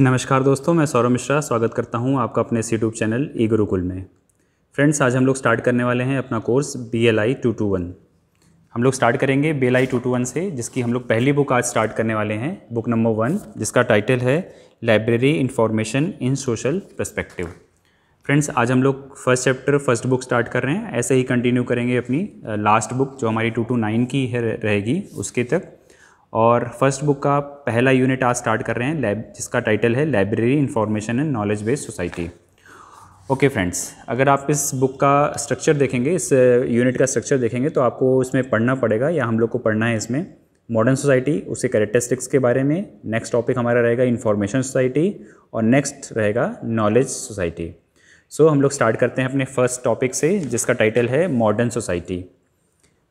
नमस्कार दोस्तों मैं सौरभ मिश्रा स्वागत करता हूं आपका अपने इस यूट्यूब चैनल ई गुरुकुल में फ्रेंड्स आज हम लोग स्टार्ट करने वाले हैं अपना course B L I two two one हम लोग स्टार्ट करेंगे B L I two two one से जिसकी हम लोग पहली बुक आज स्टार्ट करने वाले हैं बुक नंबर वन जिसका टाइटल है library information in social perspective friends आज हम लोग first chapter first book start कर रहे हैं ऐसे ही कंटिन्यू करेंगे अपनी लास्ट uh, बुक जो हमारी टू टू नाइन की है रहेगी उसके तक और फर्स्ट बुक का पहला यूनिट आज स्टार्ट कर रहे हैं लैब जिसका टाइटल है library information and knowledge based society okay friends अगर आप इस बुक का स्ट्रक्चर देखेंगे इस यूनिट uh, का स्ट्रक्चर देखेंगे तो आपको इसमें पढ़ना पड़ेगा या हम लोग को पढ़ना है इसमें मॉडर्न सोसाइटी उसके करेक्टरिस्टिक्स के बारे में नेक्स्ट टॉपिक हमारा रहेगा इन्फॉर्मेशन सोसाइटी और नेक्स्ट रहेगा नॉलेज सोसाइटी सो हम लोग स्टार्ट करते हैं अपने फर्स्ट टॉपिक से जिसका टाइटल है मॉडर्न सोसाइटी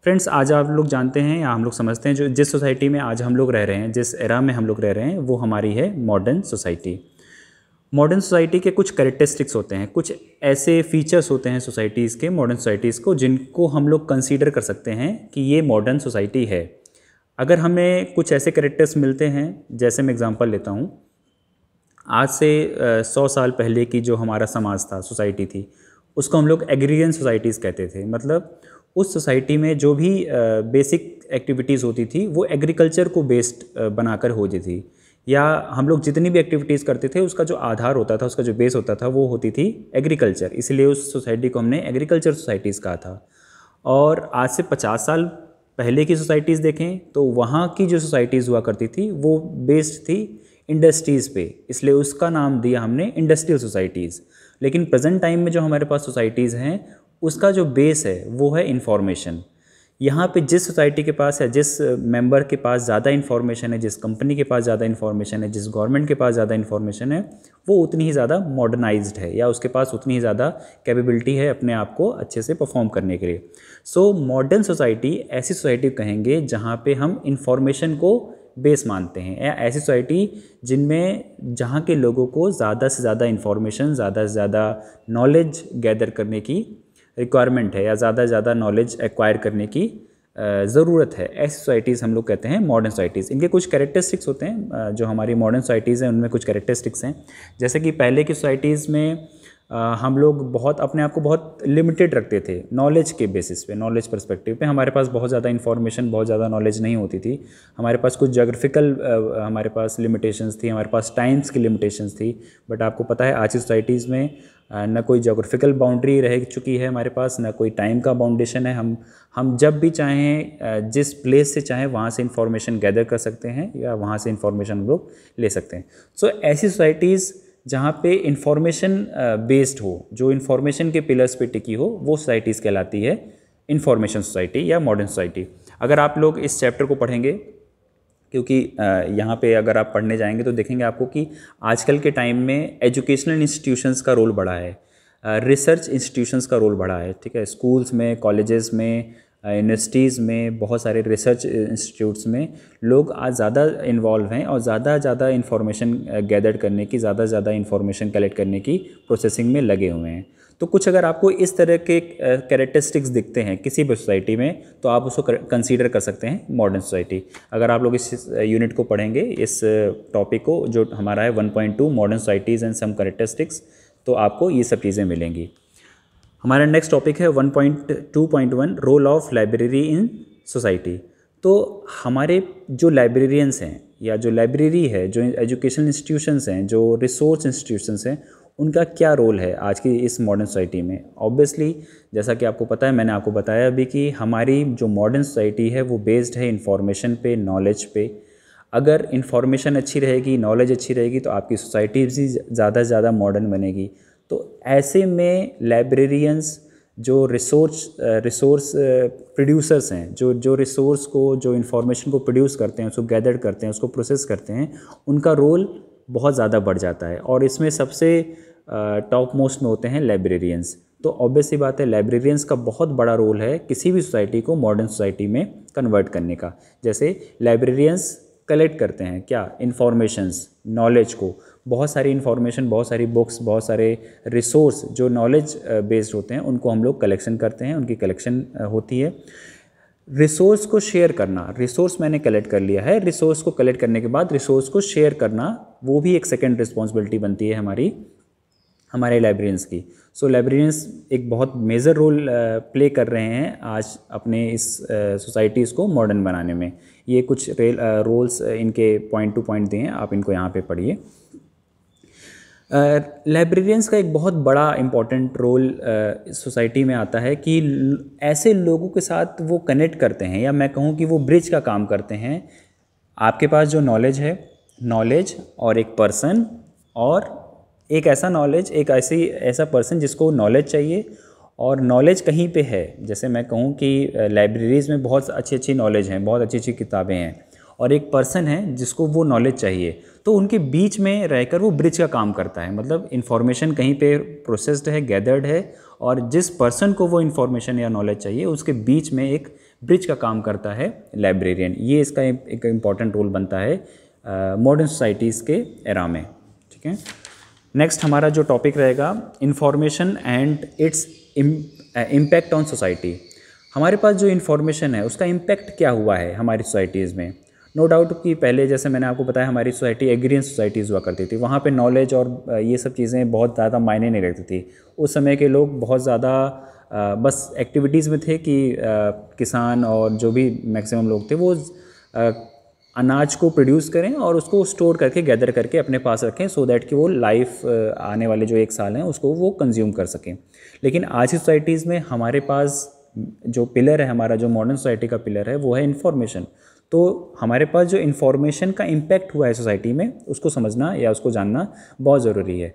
फ्रेंड्स आज आप लोग जानते हैं या हम लोग समझते हैं जो जिस सोसाइटी में आज हम लोग रह रहे हैं जिस एरा में हम लोग रह रहे हैं वो हमारी है मॉडर्न सोसाइटी मॉडर्न सोसाइटी के कुछ करेक्टरिस्टिक्स होते हैं कुछ ऐसे फीचर्स होते हैं सोसाइटीज़ के मॉडर्न सोसाइटीज़ को जिनको हम लोग कंसीडर कर सकते हैं कि ये मॉडर्न सोसाइटी है अगर हमें कुछ ऐसे करेक्टर्स मिलते हैं जैसे मैं एग्ज़ाम्पल लेता हूँ आज से सौ साल पहले की जो हमारा समाज था सोसाइटी थी उसको हम लोग एग्रीरियन सोसाइटीज़ कहते थे मतलब उस सोसाइटी में जो भी बेसिक एक्टिविटीज़ होती थी वो एग्रीकल्चर को बेस्ड बनाकर होती थी या हम लोग जितनी भी एक्टिविटीज़ करते थे उसका जो आधार होता था उसका जो बेस होता था वो होती थी एग्रीकल्चर इसलिए उस सोसाइटी को हमने एग्रीकल्चर सोसाइटीज़ कहा था और आज से पचास साल पहले की सोसाइटीज़ देखें तो वहाँ की जो सोसाइटीज़ हुआ करती थी वो बेस्ड थी इंडस्ट्रीज़ पे इसलिए उसका नाम दिया हमने इंडस्ट्रियल सोसाइटीज़ लेकिन प्रेजेंट टाइम में जो हमारे पास सोसाइटीज़ हैं उसका जो बेस है वो है इन्फॉर्मेशन यहाँ पे जिस सोसाइटी के पास है जिस मेंबर के पास ज़्यादा इन्फॉर्मेशन है जिस कंपनी के पास ज़्यादा इन्फॉर्मेशन है जिस गवर्नमेंट के पास ज़्यादा इन्फॉर्मेशन है वो उतनी ही ज़्यादा मॉडर्नाइज्ड है या उसके पास उतनी ही ज़्यादा कैपेबिलिटी है अपने आप को अच्छे से परफॉर्म करने के लिए सो मॉडर्न सोसाइटी ऐसी सोसाइटी कहेंगे जहाँ पर हम इन्फॉर्मेशन को बेस मानते हैं या ऐसी सोसाइटी जिनमें जहाँ के लोगों को ज़्यादा से ज़्यादा इन्फॉर्मेशन ज़्यादा से ज़्यादा नॉलेज गैदर करने की रिक्वायरमेंट है या ज़्यादा ज़्यादा नॉलेज एक्वायर करने की ज़रूरत है ऐसी सोसाइटीज़ हम लोग कहते हैं मॉडर्न सोसाइटीज़ इनके कुछ कैरेक्टरिस्टिक्स होते हैं जो हमारी मॉडर्न सोसाइटीज़ हैं उनमें कुछ कैरेक्टरिस्टिक्स हैं जैसे कि पहले की सोसाइटीज़ में हम लोग बहुत अपने आप को बहुत लिमिटेड रखते थे नॉलेज के बेसिस पे नॉलेज परस्पेक्टिव पे हमारे पास बहुत ज़्यादा इन्फॉर्मेशन बहुत ज़्यादा नॉलेज नहीं होती थी हमारे पास कुछ जोग्राफिकल हमारे पास लिमिटेशंस थी हमारे पास टाइम्स की लिमिटेशंस थी बट आपको पता है आज की सोसाइटीज़ में न कोई जोग्राफिकल बाउंड्री रह चुकी है हमारे पास ना कोई टाइम का बाउंडेशन है हम हम जब भी चाहें जिस प्लेस से चाहें वहाँ से इंफॉर्मेशन गैदर कर सकते हैं या वहाँ से इंफॉर्मेशन हम लोग ले सकते हैं सो so, ऐसी सोसाइटीज़ जहाँ पे इंफॉर्मेशन बेस्ड हो जो इंफॉर्मेशन के पिलर्स पे टिकी हो वो सोसाइटीज़ कहलाती है इंफॉर्मेशन सोसाइटी या मॉडर्न सोसाइटी अगर आप लोग इस चैप्टर को पढ़ेंगे क्योंकि यहाँ पे अगर आप पढ़ने जाएंगे तो देखेंगे आपको कि आजकल के टाइम में एजुकेशनल इंस्टीट्यूशंस का रोल बढ़ा है रिसर्च इंस्टीट्यूशंस का रोल बढ़ा है ठीक है स्कूल्स में कॉलेजेस में यूनिवर्सिटीज़ में बहुत सारे रिसर्च इंस्टीट्यूट्स में लोग आज ज़्यादा इन्वॉल्व हैं और ज़्यादा ज़्यादा इन्फॉर्मेशन गैदर करने की ज़्यादा ज़्यादा इन्फॉर्मेशन कलेक्ट करने की प्रोसेसिंग में लगे हुए हैं तो कुछ अगर आपको इस तरह के कैरेक्टरिस्टिक्स दिखते हैं किसी भी सोसाइटी में तो आप उसको कंसीडर कर सकते हैं मॉडर्न सोसाइटी अगर आप लोग इस यूनिट को पढ़ेंगे इस टॉपिक को जो हमारा है 1.2 modern societies and some characteristics तो आपको ये सब चीज़ें मिलेंगी हमारा नेक्स्ट टॉपिक है 1.2.1 role of library in society तो हमारे जो लाइब्रेरियंस हैं या जो लाइब्रेरी है जो एजुकेशन इंस्टीट्यूशंस हैं जो रिसोर्स इंस्टीट्यूशंस हैं उनका क्या रोल है आज की इस मॉडर्न सोसाइटी में ऑब्वियसली जैसा कि आपको पता है मैंने आपको बताया अभी कि हमारी जो मॉडर्न सोसाइटी है वो बेस्ड है इन्फॉर्मेशन पे नॉलेज पे अगर इन्फॉर्मेशन अच्छी रहेगी नॉलेज अच्छी रहेगी तो आपकी सोसाइटी भी ज़्यादा से ज़्यादा मॉडर्न बनेगी तो ऐसे में लाइब्रेरियंस जो रिसोर्स रिसोर्स प्रोड्यूसर्स हैं जो जो रिसोर्स को जो इन्फॉर्मेशन को प्रोड्यूस करते हैं उसको गैदर करते हैं उसको प्रोसेस करते हैं उनका रोल बहुत ज़्यादा बढ़ जाता है और इसमें सबसे टॉप मोस्ट में होते हैं लाइब्रेरियंस तो ऑब्वियसली बात है लाइब्रेरियंस का बहुत बड़ा रोल है किसी भी सोसाइटी को मॉडर्न सोसाइटी में कन्वर्ट करने का जैसे लाइब्रेरियंस कलेक्ट करते हैं क्या इन्फॉर्मेशंस नॉलेज को बहुत सारी इन्फॉर्मेशन बहुत सारी बुक्स बहुत सारे रिसोर्स जो नॉलेज बेस्ड होते हैं उनको हम लोग कलेक्शन करते हैं उनकी कलेक्शन होती है रिसोर्स को शेयर करना रिसोर्स मैंने कलेक्ट कर लिया है रिसोर्स को कलेक्ट करने के बाद रिसोर्स को शेयर करना वो भी एक सेकेंड रिस्पॉन्सिबिलिटी बनती है हमारी हमारे लाइब्रेरियंस की सो so, लाइब्रेरियंस एक बहुत मेजर रोल प्ले कर रहे हैं आज अपने इस सोसाइटीज़ uh, को मॉडर्न बनाने में ये कुछ रेल रोल्स uh, uh, इनके पॉइंट टू पॉइंट दिए आप इनको यहाँ पे पढ़िए लाइब्रेरियंस का एक बहुत बड़ा इम्पॉर्टेंट रोल सोसाइटी में आता है कि ऐसे लोगों के साथ वो कनेक्ट करते हैं या मैं कहूँ कि वो ब्रिज का काम करते हैं आपके पास जो नॉलेज है नॉलेज और एक पर्सन और एक ऐसा नॉलेज एक ऐसी ऐसा पर्सन जिसको नॉलेज चाहिए और नॉलेज कहीं पे है जैसे मैं कहूँ कि लाइब्रेरीज़ में बहुत अच्छी अच्छी नॉलेज हैं बहुत अच्छी अच्छी किताबें हैं और एक पर्सन है जिसको वो नॉलेज चाहिए तो उनके बीच में रहकर वो ब्रिज का काम करता है मतलब इन्फॉर्मेशन कहीं पे प्रोसेस्ड है गैदर्ड है और जिस पर्सन को वो इन्फॉर्मेशन या नॉलेज चाहिए उसके बीच में एक ब्रिज का काम करता है लाइब्रेरियन ये इसका एक इम्पॉर्टेंट रोल बनता है मॉडर्न सोसाइटीज़ के एरा में ठीक है नेक्स्ट हमारा जो टॉपिक रहेगा information and its impact on society हमारे पास जो इन्फॉर्मेशन है उसका इम्पैक्ट क्या हुआ है हमारी सोसाइटीज़ में नो no डाउट कि पहले जैसे मैंने आपको बताया हमारी सोसाइटी एग्रीन सोसाइटीज़ हुआ करती थी वहाँ पे नॉलेज और uh, ये सब चीज़ें बहुत ज़्यादा मायने नहीं रखती थी उस समय के लोग बहुत ज़्यादा uh, बस एक्टिविटीज़ में थे कि uh, किसान और जो भी मैक्सिमम लोग थे वो अनाज को प्रोड्यूस करें और उसको स्टोर करके गैदर करके अपने पास रखें सो so दैट कि वो लाइफ आने वाले जो एक साल हैं उसको वो कंज्यूम कर सकें लेकिन आज की सोसाइटीज़ में हमारे पास जो पिलर है हमारा जो मॉडर्न सोसाइटी का पिलर है वो है इन्फॉर्मेशन तो हमारे पास जो इन्फॉर्मेशन का इम्पैक्ट हुआ है सोसाइटी में उसको समझना या उसको जानना बहुत ज़रूरी है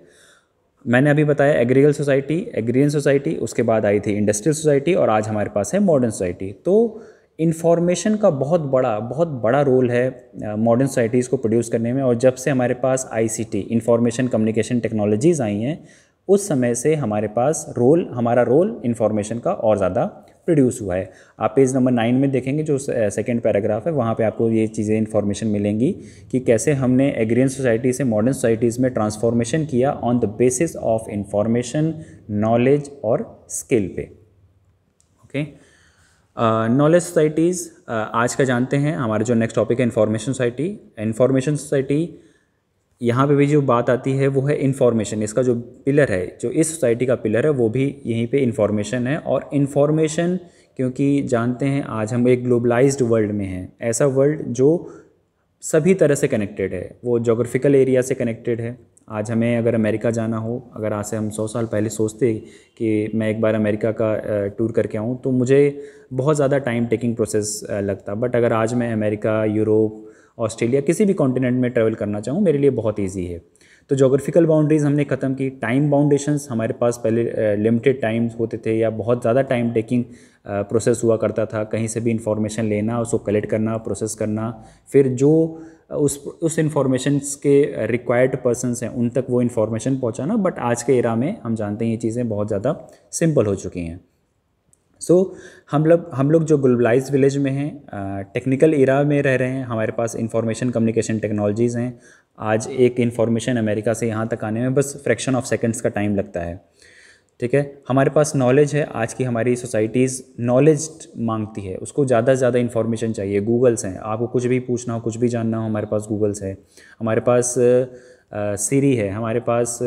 मैंने अभी बताया एग्रीकल सोसाइटी एग्रीन सोसाइटी उसके बाद आई थी इंडस्ट्रियल सोसाइटी और आज हमारे पास है मॉडर्न सोसाइटी तो इन्फॉर्मेशन का बहुत बड़ा बहुत बड़ा रोल है मॉडर्न सोसाइटीज़ को प्रोड्यूस करने में और जब से हमारे पास आईसीटी इंफॉर्मेशन कम्युनिकेशन टेक्नोलॉजीज़ आई हैं उस समय से हमारे पास रोल हमारा रोल इन्फॉर्मेशन का और ज़्यादा प्रोड्यूस हुआ है आप पेज नंबर नाइन में देखेंगे जो सेकेंड पैराग्राफ है वहाँ पे आपको ये चीज़ें इन्फॉर्मेशन मिलेंगी कि कैसे हमने एग्रियन सोसाइटी से मॉडर्न सोसाइटीज़ में ट्रांसफॉर्मेशन किया on the basis of information knowledge और स्किल पे ओके okay? नॉलेज सोसाइटीज़ आज का जानते हैं हमारा जो नेक्स्ट टॉपिक है इन्फॉर्मेशन सोसाइटी इन्फॉर्मेशन सोसाइटी यहाँ पे भी जो बात आती है वो है इन्फॉर्मेशन इसका जो पिलर है जो इस सोसाइटी का पिलर है वो भी यहीं पे इन्फॉर्मेशन है और इन्फॉर्मेशन क्योंकि जानते हैं आज हम एक ग्लोबलाइज्ड वर्ल्ड में हैं ऐसा वर्ल्ड जो सभी तरह से कनेक्टेड है वो जोग्राफिकल एरिया से कनेक्टेड है आज हमें अगर अमेरिका जाना हो अगर आज से हम सौ साल पहले सोचते कि मैं एक बार अमेरिका का टूर करके आऊँ तो मुझे बहुत ज़्यादा टाइम टेकिंग प्रोसेस लगता बट अगर आज मैं अमेरिका यूरोप ऑस्ट्रेलिया किसी भी कॉन्टिनेंट में ट्रैवल करना चाहूँ मेरे लिए बहुत ईजी है तो जोग्राफिकल बाउंड्रीज़ हमने ख़त्म की टाइम बाउंडेशंस हमारे पास पहले लिमिटेड टाइम्स होते थे या बहुत ज़्यादा टाइम टेकिंग प्रोसेस हुआ करता था कहीं से भी इंफॉर्मेशन लेना उसको कलेक्ट करना प्रोसेस करना फिर जो उस उस इन्फॉर्मेशन के रिक्वायर्ड पर्सनस हैं उन तक वो इन्फॉर्मेशन पहुँचाना बट आज के एरा में हम जानते हैं ये चीज़ें बहुत ज़्यादा सिंपल हो चुकी हैं सो so, हम लोग हम लोग जो ग्लोबलाइज विलेज में हैं टेक्निकल एरा में रह रहे हैं हमारे पास इंफॉर्मेशन कम्युनिकेशन टेक्नोलॉजीज़ हैं आज एक इन्फॉर्मेशन अमेरिका से यहाँ तक आने में बस फ्रैक्शन ऑफ सेकेंड्स का टाइम लगता है ठीक है हमारे पास नॉलेज है आज की हमारी सोसाइटीज़ नॉलेज मांगती है उसको ज़्यादा से ज़्यादा इन्फॉर्मेशन चाहिए गूगल्स हैं आपको कुछ भी पूछना हो कुछ भी जानना हो हमारे पास गूगल्स है हमारे पास सीरी है हमारे पास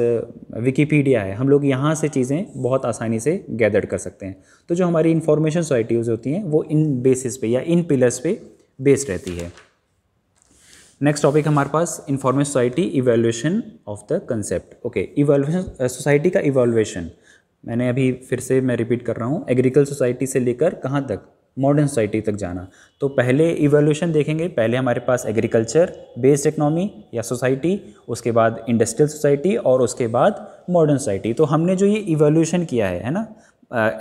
विकीपीडिया है हम लोग यहाँ से चीज़ें बहुत आसानी से गैदर कर सकते हैं तो जो हमारी इन्फॉर्मेशन सोसाइटीज़ होती हैं वो इन बेसिस पे या इन पिलर्स पे बेस्ड रहती है नेक्स्ट टॉपिक हमारे पास information society evolution of the concept okay evolution society का इवेल्यूशन मैंने अभी फिर से मैं रिपीट कर रहा हूँ एग्रीकल्चर सोसाइटी से लेकर कहाँ तक मॉडर्न सोसाइटी तक जाना तो पहले इवेल्यूशन देखेंगे पहले हमारे पास एग्रीकल्चर बेस्ड इकनॉमी या सोसाइटी उसके बाद इंडस्ट्रियल सोसाइटी और उसके बाद मॉडर्न सोसाइटी तो हमने जो ये इवेल्यूशन किया है है ना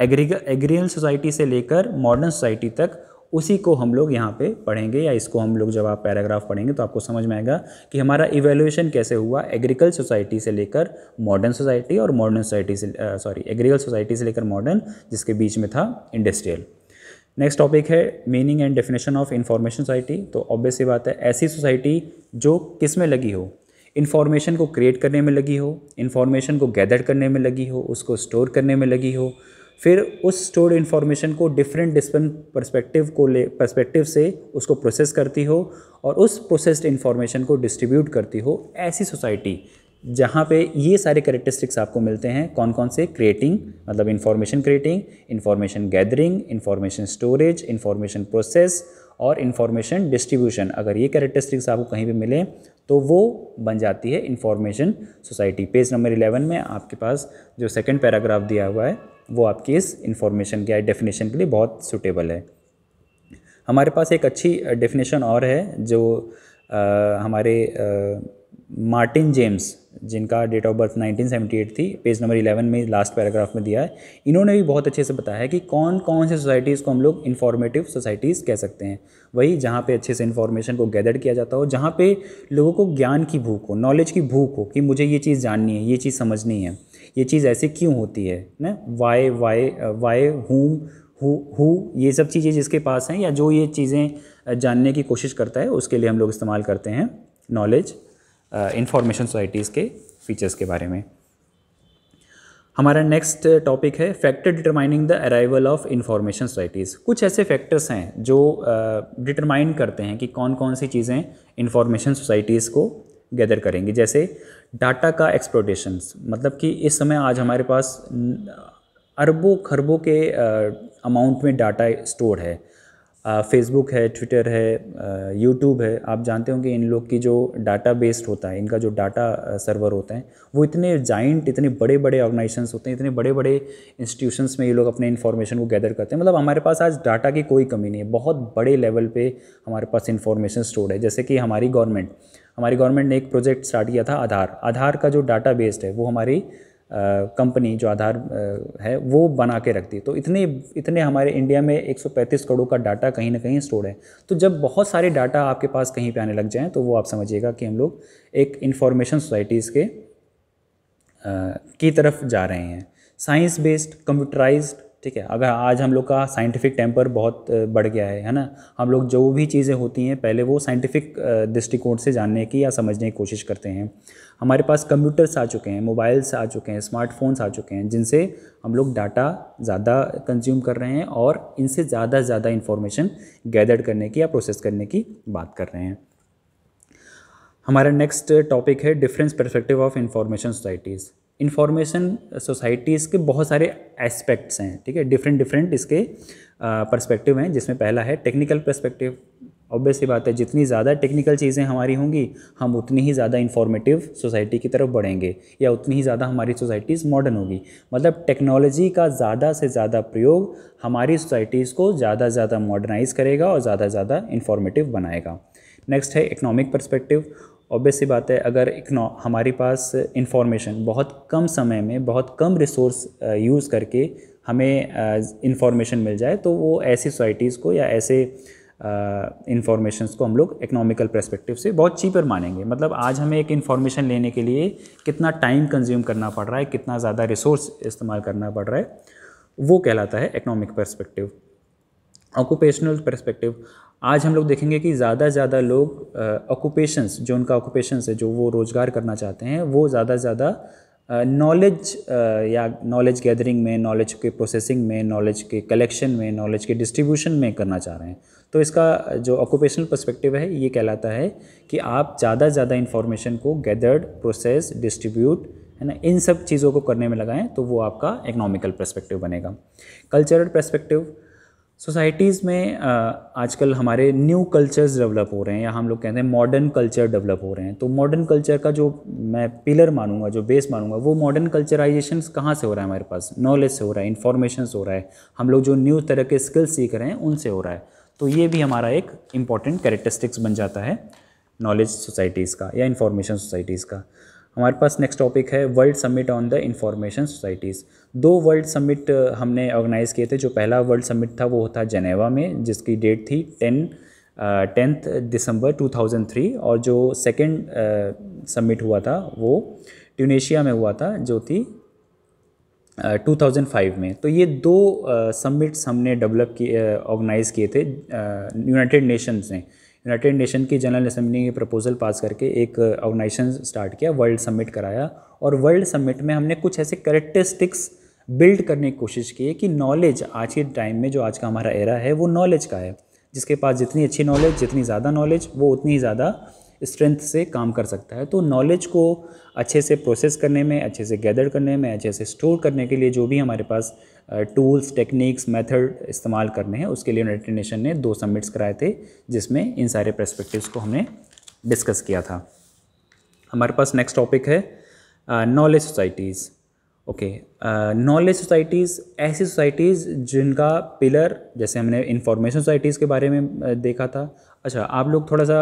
एग्री एग्रियल सोसाइटी से लेकर मॉडर्न सोसाइटी तक उसी को हम लोग यहाँ पे पढ़ेंगे या इसको हम लोग जब आप पैराग्राफ पढ़ेंगे तो आपको समझ में आएगा कि हमारा इवेल्यूशन कैसे हुआ एग्रीकल सोसाइटी से लेकर मॉडर्न सोसाइटी और मॉडर्न सोसाइटी से सॉरी एग्रीकल सोसाइटी से लेकर मॉडर्न जिसके बीच में था इंडस्ट्रियल नेक्स्ट टॉपिक है meaning and definition of information society तो ऑब्वियस ये बात है ऐसी सोसाइटी जो किस में लगी हो इन्फॉर्मेशन को क्रिएट करने में लगी हो इन्फॉर्मेशन को गैदर करने में लगी हो उसको स्टोर करने में लगी हो फिर उस स्टोर्ड इन्फॉर्मेशन को डिफरेंट डिफरेंट परस्पेक्टिव को ले परस्पेक्टिव से उसको प्रोसेस करती हो और उस प्रोसेस्ड इन्फॉर्मेशन को डिस्ट्रीब्यूट करती हो ऐसी सोसाइटी जहाँ पे ये सारे करेक्टरिस्टिक्स आपको मिलते हैं कौन कौन से क्रिएटिंग मतलब information creating information gathering information storage information process और इन्फॉर्मेशन डिस्ट्रीब्यूशन अगर ये करेक्टरिस्टिक्स आपको कहीं भी मिले तो वो बन जाती है information society page number eleven में आपके पास जो सेकेंड पैराग्राफ दिया हुआ है वो आपकी इस इन्फॉर्मेशन के डेफिनेशन के लिए बहुत सूटेबल है हमारे पास एक अच्छी डेफिनेशन और है जो आ, हमारे मार्टिन जेम्स जिनका डेट ऑफ बर्थ 1978 थी पेज नंबर 11 में लास्ट पैराग्राफ में दिया है इन्होंने भी बहुत अच्छे से बताया है कि कौन कौन से सोसाइटीज़ को हम लोग इन्फॉर्मेटिव सोसाइटीज़ कह सकते हैं वही जहाँ पे अच्छे से इन्फॉर्मेशन को गैदर किया जाता हो जहाँ पे लोगों को ज्ञान की भूख हो नॉलेज की भूख हो कि मुझे ये चीज़ जाननी है ये चीज़ समझनी है ये चीज़ ऐसे क्यों होती है ना why why why whom who who ये सब चीज़ें जिसके पास हैं या जो ये चीज़ें जानने की कोशिश करता है उसके लिए हम लोग इस्तेमाल करते हैं नॉलेज इंफॉर्मेशन सोसाइटीज़ के फीचर्स के बारे में हमारा नेक्स्ट टॉपिक है factor determining the arrival of information societies कुछ ऐसे फैक्टर्स हैं जो डिटरमाइन uh, करते हैं कि कौन कौन सी चीज़ें इंफॉर्मेशन सोसाइटीज़ को गैदर करेंगे जैसे डाटा का एक्सप्लोटेशन मतलब कि इस समय आज हमारे पास अरबों खरबों के अमाउंट में डाटा स्टोर है फेसबुक है ट्विटर है यूट्यूब है आप जानते होंगे इन लोग की जो डाटा बेस्ड होता है इनका जो डाटा सर्वर होता है वो इतने जाइंट इतने बड़े बड़े ऑर्गेनाइजेशन होते हैं इतने बड़े बड़े इंस्टीट्यूशंस में ये लोग अपने इन्फॉर्मेशन को गैदर करते हैं मतलब हमारे पास आज डाटा की कोई कमी नहीं है बहुत बड़े लेवल पर हमारे पास इन्फॉर्मेशन स्टोर है जैसे कि हमारी गवर्नमेंट हमारी गवर्नमेंट ने एक प्रोजेक्ट स्टार्ट किया था आधार आधार का जो डाटा बेस्ड है वो हमारी कंपनी जो आधार आ, है वो बना के रखती है तो इतने इतने हमारे इंडिया में 135 करोड़ का डाटा कहीं ना कहीं स्टोर है तो जब बहुत सारे डाटा आपके पास कहीं पे आने लग जाएं तो वो आप समझिएगा कि हम लोग एक इंफॉर्मेशन सोसाइटीज़ के आ, की तरफ जा रहे हैं साइंस बेस्ड कंप्यूटराइज्ड ठीक है अगर आज हम लोग का साइंटिफिक टेम्पर बहुत बढ़ गया है है ना हम लोग जो भी चीज़ें होती हैं पहले वो साइंटिफिक दृष्टिकोण से जानने की या समझने की कोशिश करते हैं हमारे पास कंप्यूटर्स आ चुके हैं मोबाइल्स आ चुके हैं स्मार्टफोन्स आ चुके हैं जिनसे हम लोग डाटा ज़्यादा कंज्यूम कर रहे हैं और इनसे ज़्यादा से ज़्यादा इन्फॉर्मेशन गैदर करने की या प्रोसेस करने की बात कर रहे हैं हमारा नेक्स्ट टॉपिक है difference perspective of information societies information societies के बहुत सारे एस्पेक्ट्स हैं ठीक है डिफरेंट डिफरेंट इसके पर्सपेक्टिव हैं जिसमें पहला है टेक्निकल पर्सपेक्टिव ऑब्वियस बात है जितनी ज़्यादा टेक्निकल चीज़ें हमारी होंगी हम उतनी ही ज़्यादा इन्फॉर्मेटिव सोसाइटी की तरफ बढ़ेंगे या उतनी ही ज़्यादा हमारी सोसाइटीज़ मॉडर्न होगी मतलब टेक्नोलॉजी का ज़्यादा से ज़्यादा प्रयोग हमारी सोसाइटीज़ को ज़्यादा ज़्यादा मॉडर्नाइज करेगा और ज़्यादा से ज़्यादा इन्फॉर्मेटिव बनाएगा नेक्स्ट है इकोनॉमिक पर्सपेक्टिव ऑब्वियस सी बात है अगर इकनॉ हमारे पास इंफॉर्मेशन बहुत कम समय में बहुत कम रिसोर्स यूज़ करके हमें इंफॉर्मेशन मिल जाए तो वो ऐसी सोसाइटीज़ को या ऐसे इन्फॉर्मेशन को हम लोग इकोनॉमिकल परस्पेक्टिव से बहुत चीपर मानेंगे मतलब आज हमें एक इन्फॉर्मेशन लेने के लिए कितना टाइम कंज्यूम करना पड़ रहा है कितना ज़्यादा रिसोर्स इस्तेमाल करना पड़ रहा है वो कहलाता है इकोनॉमिक परस्पेक्टिव ऑक्यूपेशनल परस्पेक्टिव आज हम लोग देखेंगे कि ज़्यादा से ज़्यादा लोग ऑक्यूपेशंस जो उनका ऑक्यूपेशंस है जो वो रोज़गार करना चाहते हैं वो ज़्यादा से ज़्यादा नॉलेज या नॉलेज गैदरिंग में नॉलेज के प्रोसेसिंग में नॉलेज के कलेक्शन में नॉलेज के डिस्ट्रीब्यूशन में करना चाह रहे हैं तो इसका जो ऑक्यूपेशनल पर्सपेक्टिव है ये कहलाता है कि आप ज़्यादा से ज़्यादा इन्फॉर्मेशन को गैदर्ड प्रोसेस डिस्ट्रीब्यूट है ना इन सब चीज़ों को करने में लगाएं तो वो आपका इकोनॉमिकल परस्पेक्टिव बनेगा कल्चरल परस्पेक्टिव सोसाइटीज़ में आजकल हमारे न्यू कल्चर्स डेवलप हो रहे हैं या हम लोग कहते हैं मॉडर्न कल्चर डेवलप हो रहे हैं तो मॉडर्न कल्चर का जो मैं पिलर मानूंगा जो बेस मानूंगा वो मॉडर्न कल्चराइजेशन कहाँ से हो रहा है हमारे पास नॉलेज से हो रहा है इन्फॉर्मेशन हो रहा है हम लोग जो न्यू तरह के स्किल्स सीख रहे हैं उनसे हो रहा है तो ये भी हमारा एक इम्पॉर्टेंट कैरेक्टरिस्टिक्स बन जाता है नॉलेज सोसाइटीज़ का या इन्फॉर्मेशन सोसाइटीज़ का हमारे पास नेक्स्ट टॉपिक है world summit on the information societies दो वर्ल्ड समिट हमने ऑर्गेनाइज़ किए थे जो पहला वर्ल्ड समिट था वो था जनेवा में जिसकी डेट थी टेन टेंथ दिसंबर 2003 और जो सेकेंड समिट हुआ था वो ट्यूनेशिया में हुआ था जो थी uh, 2005 में तो ये दो समिट्स uh, हमने डेवलप किए ऑर्गेनाइज़ किए थे यूनाइटेड uh, नेशंस ने यूनाइटेड नेशन की जनरल असम्बली ने प्रपोजल पास करके एक ऑर्गनाइजेशन uh, स्टार्ट किया वर्ल्ड समिट कराया और वर्ल्ड समिट में हमने कुछ ऐसे करेक्टरिस्टिक्स बिल्ड करने की कोशिश की कि नॉलेज आज के टाइम में जो आज का हमारा एरा है वो नॉलेज का है जिसके पास जितनी अच्छी नॉलेज जितनी ज़्यादा नॉलेज वो उतनी ही ज़्यादा स्ट्रेंथ से काम कर सकता है तो नॉलेज को अच्छे से प्रोसेस करने में अच्छे से गैदर करने में अच्छे से स्टोर करने के लिए जो भी हमारे पास टूल्स टेक्निक्स मेथड इस्तेमाल करने हैं उसके लिए यूनाइटेड नेशन ने दो सबमिट्स कराए थे जिसमें इन सारे प्रस्पेक्टिव को हमने डिस्कस किया था हमारे पास नेक्स्ट टॉपिक है knowledge societies okay knowledge societies ऐसी सोसाइटीज़ जिनका पिलर जैसे हमने इंफॉर्मेशन सोसाइटीज़ के बारे में देखा था अच्छा आप लोग थोड़ा सा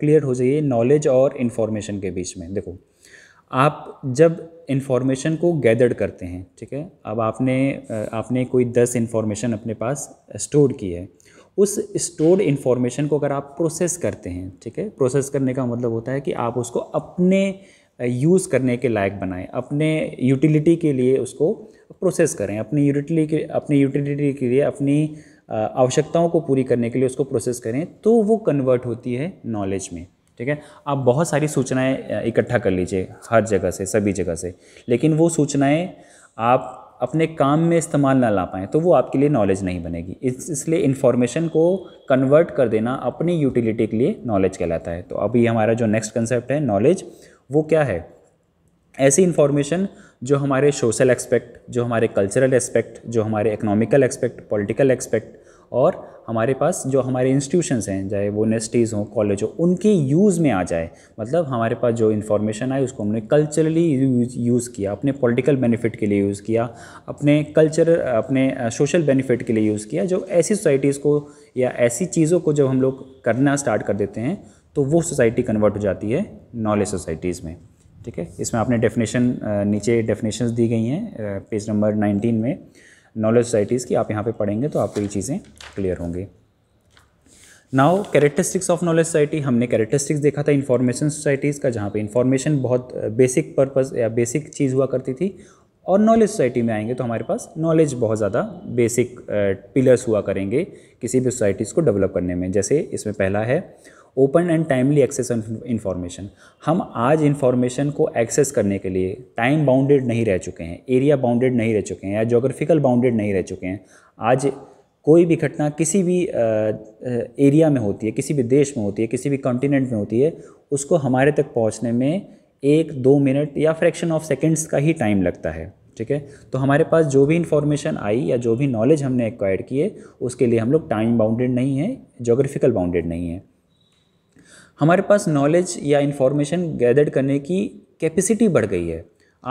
क्लियर हो जाइए नॉलेज और इन्फॉर्मेशन के बीच में देखो आप जब इन्फॉर्मेशन को गैदर्ड करते हैं ठीक है अब आपने आपने कोई दस इन्फॉर्मेशन अपने पास स्टोर की है उस स्टोर्ड इन्फॉर्मेशन को अगर आप प्रोसेस करते हैं ठीक है प्रोसेस करने का मतलब होता है कि आप उसको अपने यूज़ करने के लायक बनाएं अपने यूटिलिटी के लिए उसको प्रोसेस करें अपनी यूटिलिटी के अपनी यूटिलिटी के लिए अपनी आवश्यकताओं को पूरी करने के लिए उसको प्रोसेस करें तो वो कन्वर्ट होती है नॉलेज में ठीक है आप बहुत सारी सूचनाएं इकट्ठा कर लीजिए हर जगह से सभी जगह से लेकिन वो सूचनाएं आप अपने काम में इस्तेमाल ना ला पाएँ तो वो आपके लिए नॉलेज नहीं बनेगी इस इसलिए इन्फॉर्मेशन को कन्वर्ट कर देना अपनी यूटिलिटी के लिए नॉलेज कहलाता है तो अभी हमारा जो नेक्स्ट कंसेप्ट है नॉलेज वो क्या है ऐसी इन्फॉर्मेशन जो हमारे सोशल एक्सपेक्ट जो हमारे कल्चरल एक्सपेक्ट जो हमारे इकोनॉमिकल एक्सपेक्ट पॉलिटिकल एक्सपेक्ट और हमारे पास जो हमारे इंस्टीट्यूशंस हैं चाहे वो यूनिवर्सिटीज़ हों कॉलेज हो उनके यूज़ में आ जाए मतलब हमारे पास जो इन्फॉर्मेशन आई उसको हमने कल्चरली यूज़ किया अपने पॉलिटिकल बेनिफिट के लिए यूज़ किया अपने कल्चर अपने सोशल बेनिफिट के लिए यूज़ किया जो ऐसी सोसाइटीज़ को या ऐसी चीज़ों को जब हम लोग करना स्टार्ट कर देते हैं तो वो सोसाइटी कन्वर्ट हो जाती है नॉलेज सोसाइटीज़ में ठीक है इसमें आपने डेफिनेशन नीचे डेफिनेशंस दी गई हैं पेज नंबर 19 में नॉलेज सोसाइटीज़ की आप यहाँ पे पढ़ेंगे तो आपको ये चीज़ें क्लियर होंगी now characteristics of knowledge society हमने कैरेक्टरिस्टिक्स देखा था इन्फॉर्मेशन सोसाइटीज़ का जहाँ पे इन्फॉर्मेशन बहुत बेसिक पर्पस या बेसिक चीज़ हुआ करती थी और नॉलेज सोसाइटी में आएंगे तो हमारे पास नॉलेज बहुत ज़्यादा बेसिक पिलर्स हुआ करेंगे किसी भी सोसाइटीज़ को डेवलप करने में जैसे इसमें पहला है open and timely access information हम आज इन्फॉर्मेशन को एक्सेस करने के लिए टाइम बाउंडेड नहीं रह चुके हैं एरिया बाउंडेड नहीं रह चुके हैं या जोग्राफिकल बाउंडेड नहीं रह चुके हैं आज कोई भी घटना किसी भी एरिया में होती है किसी भी देश में होती है किसी भी कॉन्टिनेंट में होती है उसको हमारे तक पहुँचने में एक दो मिनट या फ्रैक्शन ऑफ सेकेंड्स का ही टाइम लगता है ठीक है तो हमारे पास जो भी इन्फॉर्मेशन आई या जो भी नॉलेज हमने एक्वायर किए उसके लिए हम लोग टाइम बाउंडेड नहीं है जोग्राफिकल बाउंडेड नहीं है हमारे पास नॉलेज या इन्फॉर्मेशन गैदर्ड करने की कैपेसिटी बढ़ गई है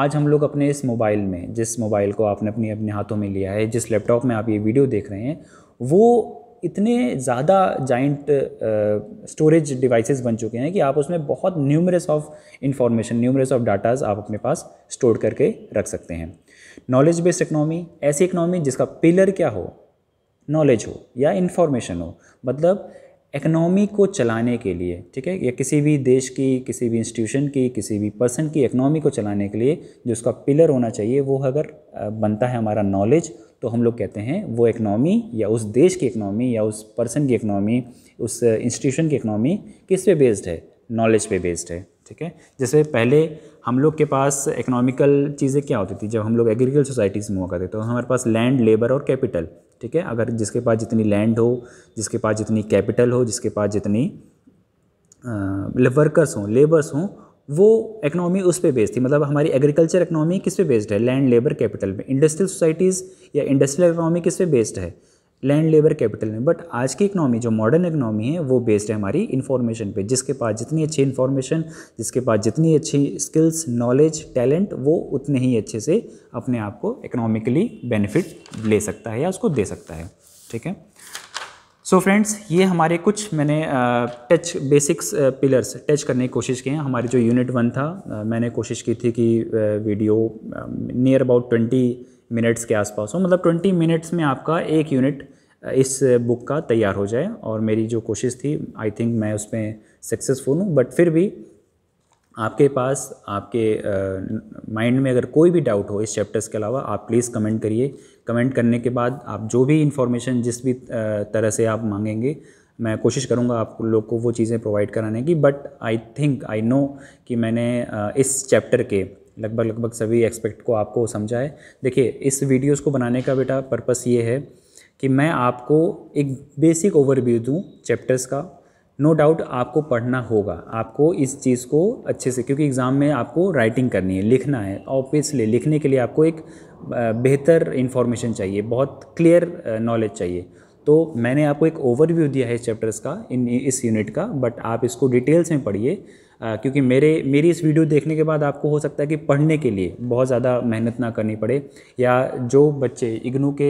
आज हम लोग अपने इस मोबाइल में जिस मोबाइल को आपने अपने अपने हाथों में लिया है जिस लैपटॉप में आप ये वीडियो देख रहे हैं वो इतने ज़्यादा जाइंट स्टोरेज डिवाइसेस बन चुके हैं कि आप उसमें बहुत numerous of information numerous of datas आप अपने पास स्टोर करके रख सकते हैं नॉलेज बेस्ड इकनॉमी ऐसी इकनॉमी जिसका पिलर क्या हो नॉलेज हो या इन्फॉर्मेशन हो मतलब इकनॉमी को चलाने के लिए ठीक है या किसी भी देश की किसी भी इंस्टीट्यूशन की किसी भी पर्सन की इकनॉमी को चलाने के लिए जो उसका पिलर होना चाहिए वो अगर बनता है हमारा नॉलेज तो हम लोग कहते हैं वो इकनॉमी या उस देश की इकनॉमी या उस पर्सन की इकनॉमी उस इंस्टीट्यूशन की इकनॉमी किस पे बेस्ड है नॉलेज पे बेस्ड है ठीक है जैसे पहले हम लोग के पास इकोनॉमिकल चीज़ें क्या होती थी जब हम लोग एग्रीकल्चर सोसाइटीज़ में हुआ करते तो हमारे पास लैंड लेबर और कैपिटल ठीक है अगर जिसके पास जितनी लैंड हो जिसके पास जितनी कैपिटल हो जिसके पास जितनी वर्कर्स मतलब हों लेबर्स हों वो इकनॉमी उस पर बेस्ड थी मतलब हमारी एग्रीकल्चर इकनॉमी किस पे बेस्ड है लैंड लेबर कैपिटल पे इंडस्ट्रियल सोसाइटीज़ या इंडस्ट्रियल इकनॉमी किस पे बेस्ड है लैंड लेबर कैपिटल में बट आज की इकनॉमी जो मॉडर्न इकनॉमी है वो बेस्ड है हमारी इन्फॉर्मेशन पे जिसके पास जितनी अच्छी इन्फॉर्मेशन जिसके पास जितनी अच्छी स्किल्स नॉलेज टैलेंट वो उतने ही अच्छे से अपने आप को इकनॉमिकली बेनिफिट ले सकता है या उसको दे सकता है ठीक है सो so फ्रेंड्स ये हमारे कुछ मैंने टच बेसिक्स पिलर्स टच करने की कोशिश की हैं हमारी जो यूनिट वन था आ, मैंने कोशिश की थी कि video near about twenty minutes के आसपास हो मतलब ट्वेंटी मिनट्स में आपका एक यूनिट इस बुक का तैयार हो जाए और मेरी जो कोशिश थी आई थिंक मैं उसमें सक्सेसफुल हूँ बट फिर भी आपके पास आपके माइंड में अगर कोई भी डाउट हो इस चैप्टर्स के अलावा आप प्लीज़ कमेंट करिए कमेंट करने के बाद आप जो भी इन्फॉर्मेशन जिस भी तरह से आप मांगेंगे मैं कोशिश करूँगा आप लोग को वो चीज़ें प्रोवाइड कराने की but I think I know कि मैंने इस चैप्टर के लगभग लगभग सभी एक्सपेक्ट को आपको समझा है देखिए इस वीडियोज़ को बनाने का बेटा पर्पस ये है कि मैं आपको एक बेसिक ओवरव्यू दूँ चैप्टर्स का नो no डाउट आपको पढ़ना होगा आपको इस चीज़ को अच्छे से क्योंकि एग्ज़ाम में आपको राइटिंग करनी है लिखना है ऑब्वियसली लिखने के लिए आपको एक बेहतर इन्फॉर्मेशन चाहिए बहुत क्लियर नॉलेज चाहिए तो मैंने आपको एक ओवरव्यू दिया है इस चैप्टर्स का इन इस यूनिट का बट आप इसको डिटेल्स में पढ़िए क्योंकि मेरे मेरी इस वीडियो देखने के बाद आपको हो सकता है कि पढ़ने के लिए बहुत ज़्यादा मेहनत ना करनी पड़े या जो बच्चे इग्नू के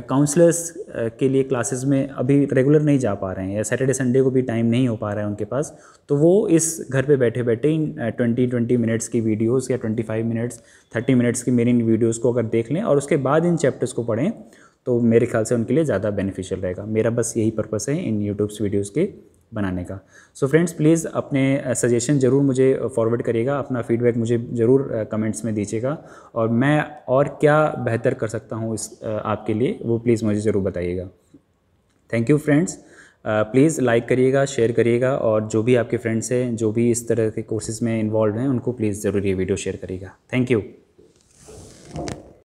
काउंसलर्स के लिए क्लासेस में अभी रेगुलर नहीं जा पा रहे हैं या सैटरडे संडे को भी टाइम नहीं हो पा रहा है उनके पास तो वो इस घर पे बैठे बैठे इन ट्वेंटी ट्वेंटी मिनट्स की वीडियोज़ या twenty five minutes thirty minutes की मेरी इन वीडियोज़ को अगर देख लें और उसके बाद इन चैप्टर्स को पढ़ें तो मेरे ख्याल से उनके लिए ज़्यादा बेनिफिशियल रहेगा मेरा बस यही पर्पस है इन यूट्यूब्स वीडियोज़ के बनाने का सो फ्रेंड्स प्लीज़ अपने सजेशन ज़रूर मुझे फॉरवर्ड करिएगा अपना फीडबैक मुझे ज़रूर कमेंट्स में दीजिएगा और मैं और क्या बेहतर कर सकता हूँ इस आपके लिए वो प्लीज़ मुझे ज़रूर बताइएगा thank you friends please like करिएगा शेयर करिएगा और जो भी आपके फ्रेंड्स हैं जो भी इस तरह के कोर्सेज़ में इन्वॉल्व हैं उनको प्लीज़ ज़रूर ये वीडियो शेयर करिएगा थैंक यू